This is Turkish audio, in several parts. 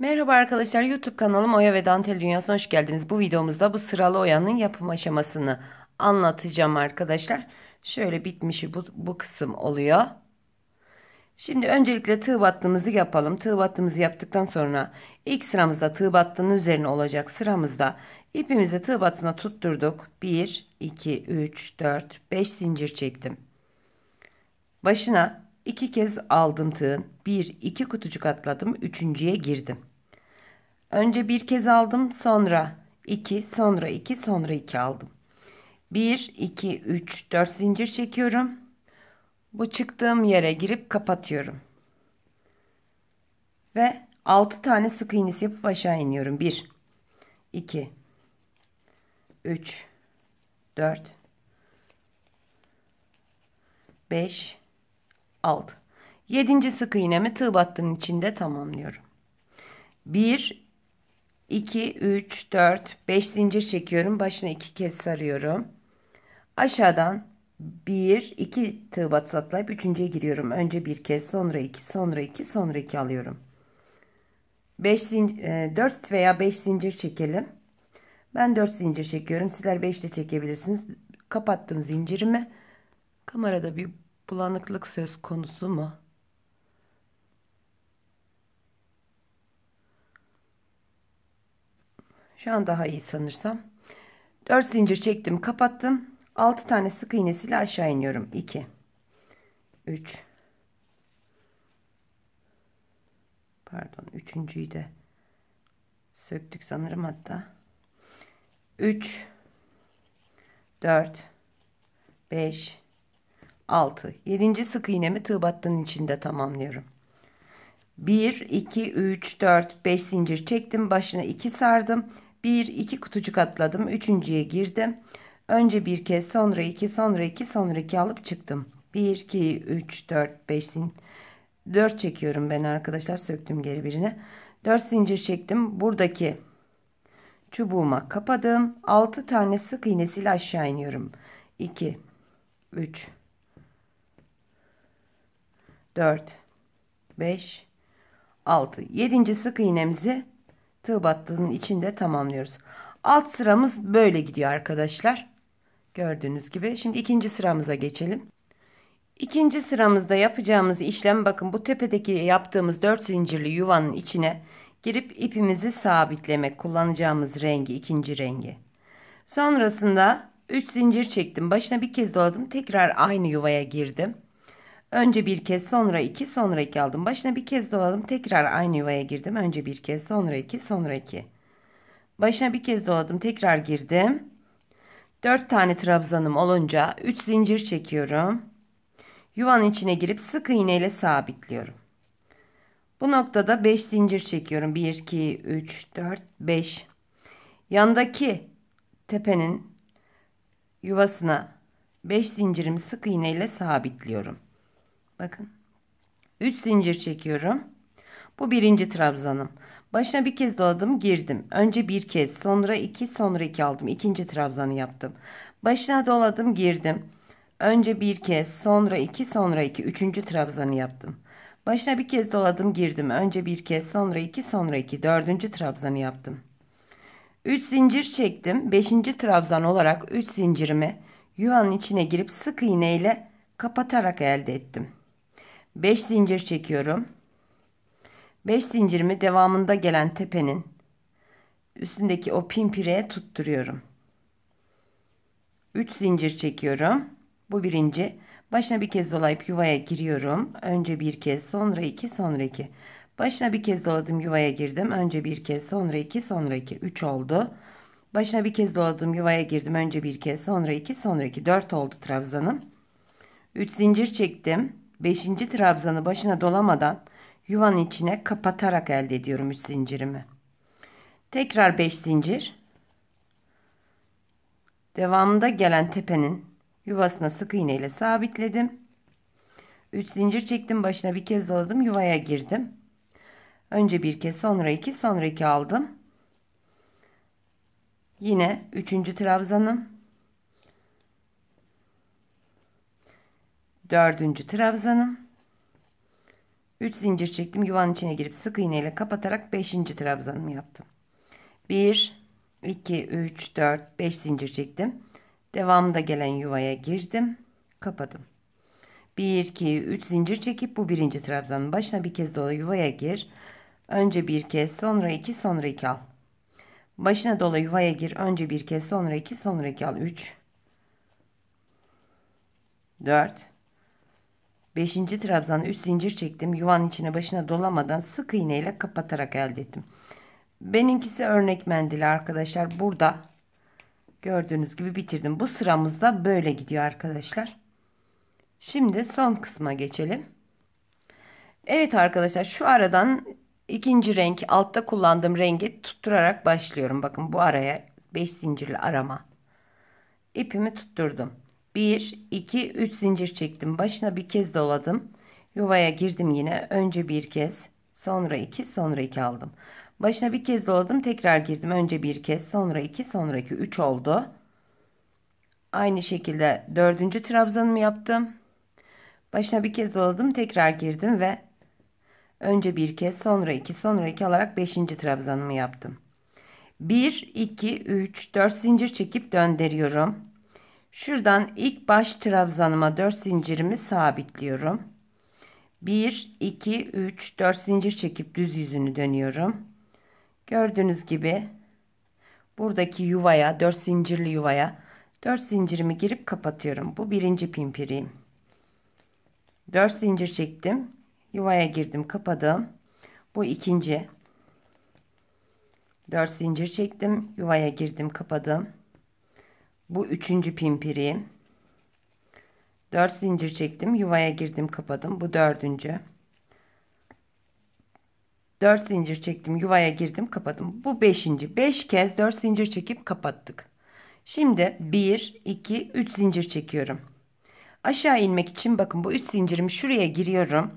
Merhaba arkadaşlar YouTube kanalım Oya ve Dantel Dünyası'na hoş geldiniz. Bu videomuzda bu sıralı oyanın yapım aşamasını anlatacağım arkadaşlar. Şöyle bitmişi bu, bu kısım oluyor. Şimdi öncelikle tığ battığımızı yapalım. Tığ battığımızı yaptıktan sonra ilk sıramızda tığ battığının üzerine olacak sıramızda ipimizi tığ battığına tutturduk. 1, 2, 3, 4, 5 zincir çektim. Başına iki kez aldım tığın. 1, 2 kutucuk atladım. Üçüncüye girdim. Önce bir kez aldım sonra 2 sonra 2 sonra 2 aldım. 1 2 3 4 zincir çekiyorum. Bu çıktığım yere girip kapatıyorum. Ve 6 tane sık iğnesi yapıp aşağı iniyorum. 1 2 3 4 5 6 7. sık iğnemi tığ battının içinde tamamlıyorum. 1 2, 3, 4, 5 zincir çekiyorum. Başına 2 kez sarıyorum. Aşağıdan 1, 2 tığ batsatlayıp 3.ye giriyorum. Önce 1 kez, sonra 2, sonra 2, sonra 2 alıyorum. 5 zincir, 4 veya 5 zincir çekelim. Ben 4 zincir çekiyorum. Sizler 5 de çekebilirsiniz. Kapattım zincirimi. Kamerada bir bulanıklık söz konusu mu? Şu an daha iyi sanırsam. 4 zincir çektim kapattım. 6 tane sık iğnesiyle aşağı iniyorum. 2 3 Pardon üçüncüyü de söktük sanırım hatta. 3 4 5 6 7. sık iğnemi tığ battığın içinde tamamlıyorum. 1 2 3 4 5 zincir çektim. Başına 2 sardım. Bir iki kutucuk atladım. Üçüncüye girdim. Önce bir kez sonra iki, sonra iki, sonra iki alıp çıktım. 1 2 3 4 5 Dört çekiyorum ben arkadaşlar söktüm geri birine. Dört zincir çektim. Buradaki çubuğuma kapadım. Altı tane sık iğnesiyle aşağı iniyorum. İki üç dört beş altı yedinci sık iğnemizi tığ battığının içinde tamamlıyoruz. Alt sıramız böyle gidiyor arkadaşlar. Gördüğünüz gibi. Şimdi ikinci sıramıza geçelim. İkinci sıramızda yapacağımız işlem bakın bu tepedeki yaptığımız 4 zincirli yuvanın içine girip ipimizi sabitlemek kullanacağımız rengi ikinci rengi. Sonrasında 3 zincir çektim başına bir kez doladım tekrar aynı yuvaya girdim. Önce bir kez sonra iki sonra iki aldım. Başına bir kez doladım. Tekrar aynı yuvaya girdim. Önce bir kez sonra iki sonra iki. Başına bir kez doladım. Tekrar girdim. Dört tane trabzanım olunca üç zincir çekiyorum. Yuvanın içine girip sık iğne ile sabitliyorum. Bu noktada 5 zincir çekiyorum. 1, 2, 3, 4, 5. Yandaki tepenin yuvasına 5 zincirimi sık iğne ile sabitliyorum. Bakın. 3 zincir çekiyorum. Bu birinci trabzanım. Başına bir kez doladım girdim. Önce bir kez sonra iki sonra iki aldım. İkinci trabzanı yaptım. Başına doladım girdim. Önce bir kez sonra iki sonra iki. Üçüncü trabzanı yaptım. Başına bir kez doladım girdim. Önce bir kez sonra iki sonra iki. Dördüncü trabzanı yaptım. 3 zincir çektim. 5. trabzan olarak 3 zincirimi yuvanın içine girip sık iğneyle kapatarak elde ettim. 5 zincir çekiyorum. 5 zincirimi devamında gelen tepenin üstündeki o pimpireye tutturuyorum. 3 zincir çekiyorum. Bu birinci. Başına bir kez dolayıp yuvaya giriyorum. Önce bir kez, sonra iki, sonra iki. Başına bir kez doladım, yuvaya girdim. Önce bir kez, sonra iki, sonra iki. 3 oldu. Başına bir kez doladım, yuvaya girdim. Önce bir kez, sonra iki, sonra iki. 4 oldu trabzanım. 3 zincir çektim. Beşinci trabzanı başına dolamadan yuvanın içine kapatarak elde ediyorum üç zincirimi. Tekrar beş zincir. Devamında gelen tepenin yuvasına sık iğne ile sabitledim. Üç zincir çektim başına bir kez doladım yuvaya girdim. Önce bir kez sonra iki sonra iki aldım. Yine üçüncü trabzanım. Dördüncü trabzanım. 3 zincir çektim. Yuvanın içine girip sık iğneyle kapatarak 5. trabzanımı yaptım. 1 2 3 4 5 zincir çektim. Devamında gelen yuvaya girdim. Kapadım. 1 2 3 zincir çekip bu birinci trabzanın başına bir kez dola yuvaya gir. Önce bir kez, sonra iki, sonra iki al. Başına dola yuvaya gir. Önce bir kez, sonra iki, sonra iki al. 3 4 Beşinci trabzanı üst zincir çektim. Yuvanın içine başına dolamadan sık iğneyle kapatarak elde ettim. Benimkisi örnek mendili arkadaşlar. Burada gördüğünüz gibi bitirdim. Bu sıramızda böyle gidiyor arkadaşlar. Şimdi son kısma geçelim. Evet arkadaşlar şu aradan ikinci renk altta kullandığım rengi tutturarak başlıyorum. Bakın bu araya 5 zincirli arama ipimi tutturdum. 1 2 3 zincir çektim başına bir kez doladım yuvaya girdim yine önce bir kez sonra iki sonra iki aldım başına bir kez doladım tekrar girdim önce bir kez sonra iki sonra 2 3 oldu aynı şekilde dördüncü trabzanımı yaptım başına bir kez doladım tekrar girdim ve önce bir kez sonra iki sonra iki alarak beşinci trabzanımı yaptım 1 2 3 4 zincir çekip döndürüyorum Şuradan ilk baş trabzanıma 4 zincirimi sabitliyorum. 1, 2, 3, 4 zincir çekip düz yüzünü dönüyorum. Gördüğünüz gibi buradaki yuvaya 4 zincirli yuvaya 4 zincirimi girip kapatıyorum. Bu birinci pimpiriyim. 4 zincir çektim. Yuvaya girdim kapadım. Bu ikinci. 4 zincir çektim. Yuvaya girdim kapadım. Bu üçüncü pimpiri. 4 zincir çektim. Yuvaya girdim kapadım. Bu dördüncü. 4 zincir çektim. Yuvaya girdim kapadım. Bu beşinci. 5 beş kez 4 zincir çekip kapattık. Şimdi 1, 2, 3 zincir çekiyorum. Aşağı inmek için bakın bu 3 zincirimi şuraya giriyorum.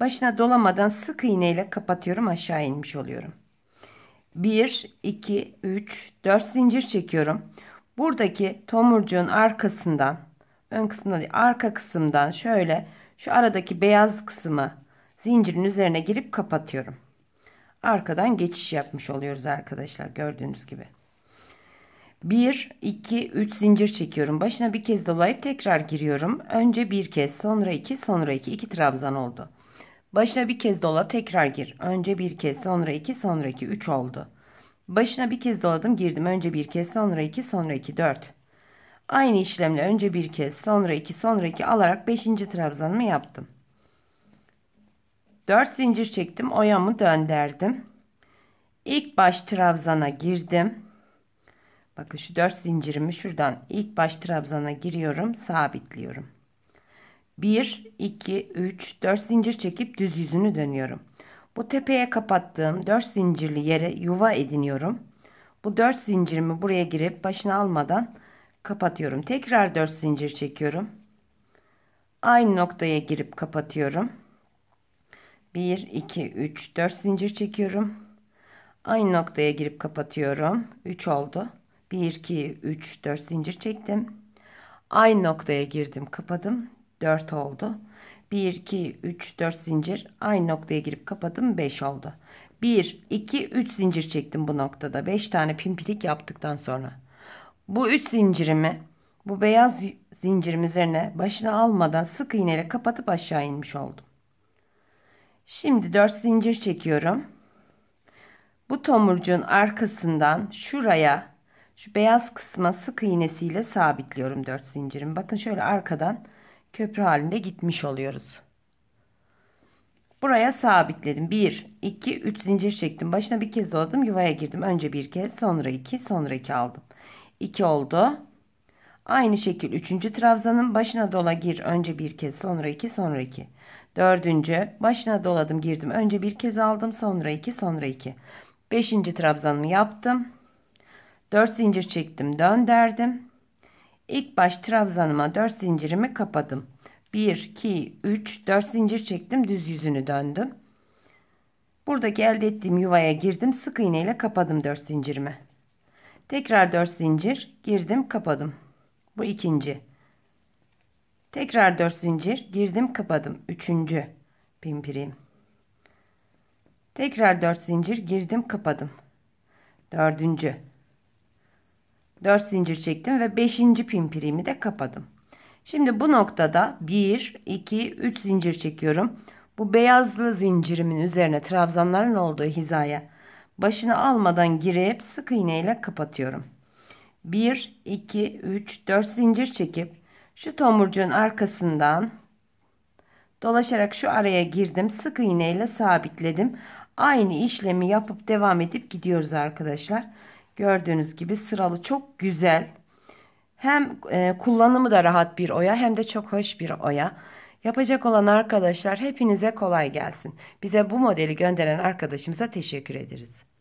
Başına dolamadan sık iğneyle kapatıyorum. Aşağı inmiş oluyorum. 1, 2, 3, 4 zincir çekiyorum. Buradaki tomurcuğun arkasından ön kısımdan değil, arka kısımdan şöyle şu aradaki beyaz kısmı zincirin üzerine girip kapatıyorum. Arkadan geçiş yapmış oluyoruz arkadaşlar gördüğünüz gibi. 1 2 3 zincir çekiyorum. Başına bir kez dolayıp tekrar giriyorum. Önce bir kez, sonra iki, sonra iki. iki trabzan oldu. Başına bir kez dola, tekrar gir. Önce bir kez, sonra iki, sonra iki. 3 oldu. Başına bir kez doladım girdim. Önce bir kez sonra iki sonra iki dört. Aynı işlemle önce bir kez sonra iki sonra iki alarak beşinci trabzanımı yaptım. Dört zincir çektim. Oyamı dönderdim. İlk baş trabzana girdim. Bakın şu dört zincirimi şuradan ilk baş trabzana giriyorum. Sabitliyorum. Bir iki üç dört zincir çekip düz yüzünü dönüyorum. Bu tepeye kapattığım dört zincirli yere yuva ediniyorum. Bu dört zincirimi buraya girip başına almadan kapatıyorum. Tekrar dört zincir çekiyorum. Aynı noktaya girip kapatıyorum. 1, 2, 3, 4 zincir çekiyorum. Aynı noktaya girip kapatıyorum. 3 oldu. 1, 2, 3, 4 zincir çektim. Aynı noktaya girdim kapadım. 4 oldu. 1, 2, 3, 4 zincir. Aynı noktaya girip kapadım. 5 oldu. 1, 2, 3 zincir çektim bu noktada. 5 tane pimpirik yaptıktan sonra. Bu 3 zincirimi bu beyaz zincirim üzerine başına almadan sık iğneyle kapatıp aşağı inmiş oldum. Şimdi 4 zincir çekiyorum. Bu tomurcuğun arkasından şuraya şu beyaz kısma sık iğnesiyle sabitliyorum 4 zincirim. Bakın şöyle arkadan köprü halinde gitmiş oluyoruz. Buraya sabitledim. 1, 2, 3 zincir çektim. Başına bir kez doladım. Yuvaya girdim. Önce bir kez sonra 2 sonra 2 aldım. 2 oldu. Aynı şekil 3. trabzanın başına dola gir. Önce bir kez sonra 2 sonra 2. 4. başına doladım girdim. Önce bir kez aldım sonra 2 sonra 2. 5. trabzanımı yaptım. 4 zincir çektim dönderdim. İlk baş trabzanıma 4 zincirimi kapadım. 1, 2, 3, 4 zincir çektim. Düz yüzünü döndüm. Buradaki elde ettiğim yuvaya girdim. Sık iğne ile kapadım 4 zincirimi. Tekrar 4 zincir girdim kapadım. Bu ikinci. Tekrar 4 zincir girdim kapadım. Üçüncü pimpireyim. Tekrar 4 zincir girdim kapadım. Dördüncü. 4 zincir çektim ve 5. pimpirimi de kapadım. Şimdi bu noktada 1, 2, 3 zincir çekiyorum. Bu beyazlı zincirimin üzerine trabzanların olduğu hizaya başını almadan girip sık iğne ile kapatıyorum. 1, 2, 3, 4 zincir çekip şu tomurcuğun arkasından dolaşarak şu araya girdim. Sık iğne ile sabitledim. Aynı işlemi yapıp devam edip gidiyoruz arkadaşlar. Gördüğünüz gibi sıralı çok güzel. Hem e, kullanımı da rahat bir oya hem de çok hoş bir oya. Yapacak olan arkadaşlar hepinize kolay gelsin. Bize bu modeli gönderen arkadaşımıza teşekkür ederiz.